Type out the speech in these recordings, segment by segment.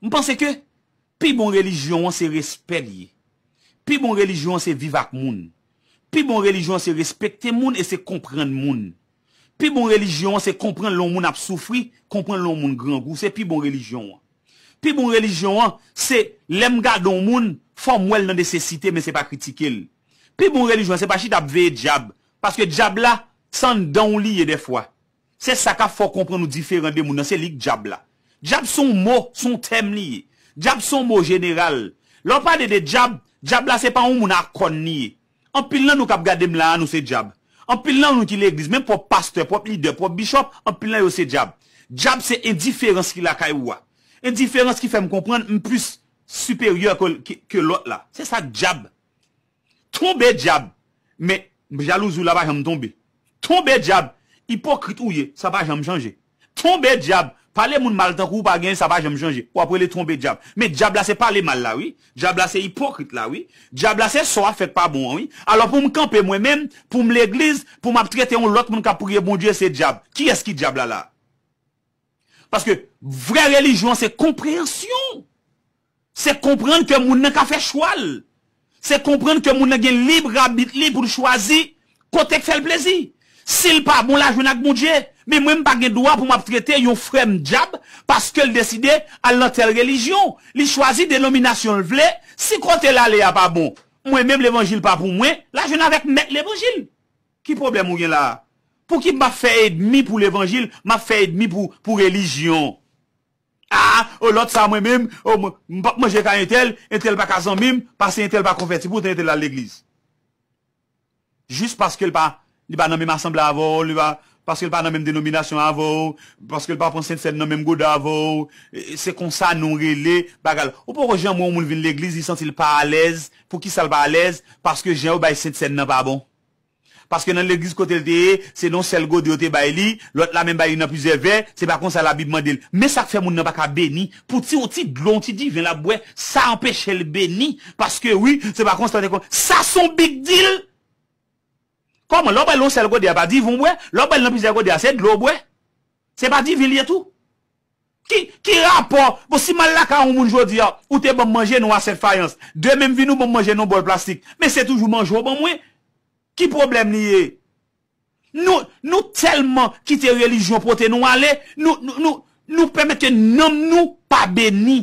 Mwen panse ke pi bon relijyon an se resperye. Pi bon relijyon an se vivak moun. Pi bon relijyon an se respekte moun e se komprende moun. Pi bon relijyon an se komprende loun moun ap soufri, komprende loun moun gran gou. Se pi bon relijyon an. Pi bon relijyon an se lem ga don moun fò mwèl nan desesite men se pa kritikel. Pi bon relijyon an se pa chit ap veye djab. Paske djab la san dan ou liye defwa. Se sakafò komprende ou diferende moun nan se lik djab la. Djab son mo, son tem liye. Djab son mo general. Lò pa de de djab, djab la se pa ou moun akon niye. An pil nan nou kap gade mla an nou se djab. An pil nan nou ki l'eglise, mèm pou pastor, pou leader, pou bishop, an pil nan yo se djab. Djab se indiférense ki la kay wwa. E indiférense ki fèm komprenn m plus superior ke lòt la. Se sa djab. Tonbe djab. Mè, m jalouz ou la ba jèm tonbe. Tonbe djab. Hipokrit ou ye, sa ba jèm chanje. Tonbe djab. Parler moun mal tant ou pas gain ça va jamais changer. Ou après les tromper diable. Mais diable là c'est pas les mal là oui. Diable là c'est hypocrite là oui. Diable là c'est soit fait pas bon oui. Alors pour me camper moi-même, pour l'église, pour m'a traiter l'autre moun qui prier bon Dieu c'est diable. Qui est-ce qui diable là là Parce que vraie religion c'est compréhension. C'est comprendre que moun n'a fait choix. C'est comprendre que moun n'a libre habit, libre pour choisir côté fait le plaisir. Sil pa bon la, jwen ak moun dje. Men mwen mpa gen doa pou m ap trete yon frem djab paske l deside al nan tel relijyon. Li chwazi denominasyon vle, si kontel al e a pa bon. Mwen menm l evanjil pa pou mwen, la jwen avek met l evanjil. Ki problem mwen gen la? Pou ki mpa fe edmi pou l evanjil, mpa fe edmi pou relijyon. Ha? O lot sa mwen menm, mpa mwen jeka yon tel, yon tel pa kazan menm, paske yon tel pa konfeti pou, ten tel al l eglis. Jus paske yon tel pa, li pa nanmèm asemble avò, li pa, paske li pa nanmèm denomination avò, paske li pa aponsen sen nanmèm go davò, e, e, se konsa nanre li, bagal, ou pou rojen moun moun vin l'eglise, li sentil pa alèz, pou ki sal pa alèz, paske gen ou baye sen sen nan pa bon, paske nan l'eglise kote lteye, se non sel go deote baye li, lot la men baye nan puse ver, se bakonsa la bibman dil, me sakfe moun nanpaka beni, pou ti ou ti glon ti di vin la bouè, sa empèche l'beni, paske wii, se bakonsa tanekon, Koman, lò bè lò sèl gòdè ya bè divon mwen, lò bè lò pè sèl gòdè ya sèd lò mwen. Sè bè divilè tou. Ki rapò, vò si mè lè ka ou moun jòdia, ou te bè manje nou a sèd fayans, dè mèm vi nou bè manje nou bòl plastik, mè sè toujou manjò bè mwen. Ki problem liye? Nou, nou telman kite relijyon pote nou ale, nou, nou, nou, nou pèmète nou nou pa bè ni.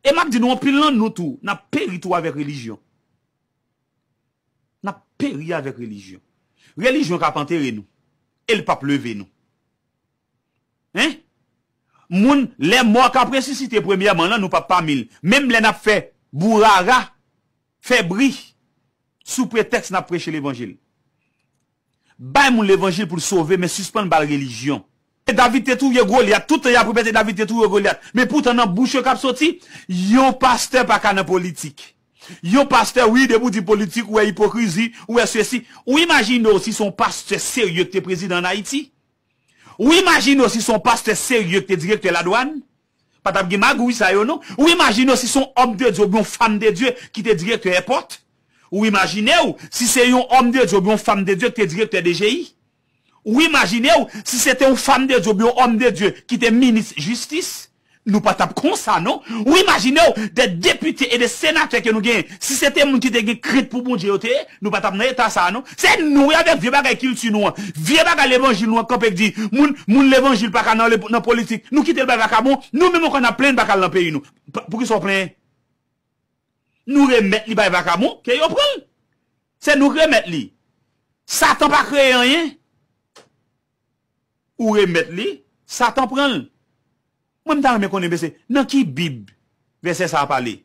E mèk di nou anpilan nou tou, nan peri tou avèk relijyon. Nan peri avèk relijyon. Relijyon ka pantere nou. El pa pleve nou. Hein? Moun, lè mò ka presisite premièman lan nou pa pamil. Mèm lè nap fe, bourara, febri, sou pretext nap preche l'Evangil. Bay moun l'Evangil pou l'sove, men suspande ba relijyon. E David Tetour yè golyat, tout yè apropete David Tetour yè golyat. Men pou tè nan bouchè kap soti, yon paste pa kane politik. Yon pasteur, oui, debout du politique, ou est hypocrisie, ou est ceci. Ou imagine aussi son pasteur sérieux que est président en Haïti. Ou imagine aussi son pasteur sérieux que est directeur de la douane. ça non? Ou imagine aussi son homme de Dieu, ou une femme de Dieu, qui te directeur porte Ou imaginez si c'est un homme de Dieu, ou une femme de Dieu, qui te directeur GI. Ou imaginez si c'était une femme de Dieu, ou homme de Dieu, qui te ministre justice. Nou patap kon sa, nou? Ou imagine bon non? bon. bon. ou, de depute e de senate ke nou gen, si se te moun ki te gen kred pou bon diyo te, nou patap nou etan sa, nou? Se nou yade, vie baga ekil si nou an, vie baga levangil nou an, kopek di, moun levangil baka nan politik, nou kite l baye baka moun, nou mè mou kon nan plèn baka lan peyi nou. Pou ki son plèn? Nou remet li baye baka moun, ke yo prèn? Se nou remet li, satan pa kre yon yon? Ou remet li, satan prèn l? Wan dame konen wese, nan ki bib wese sa pale?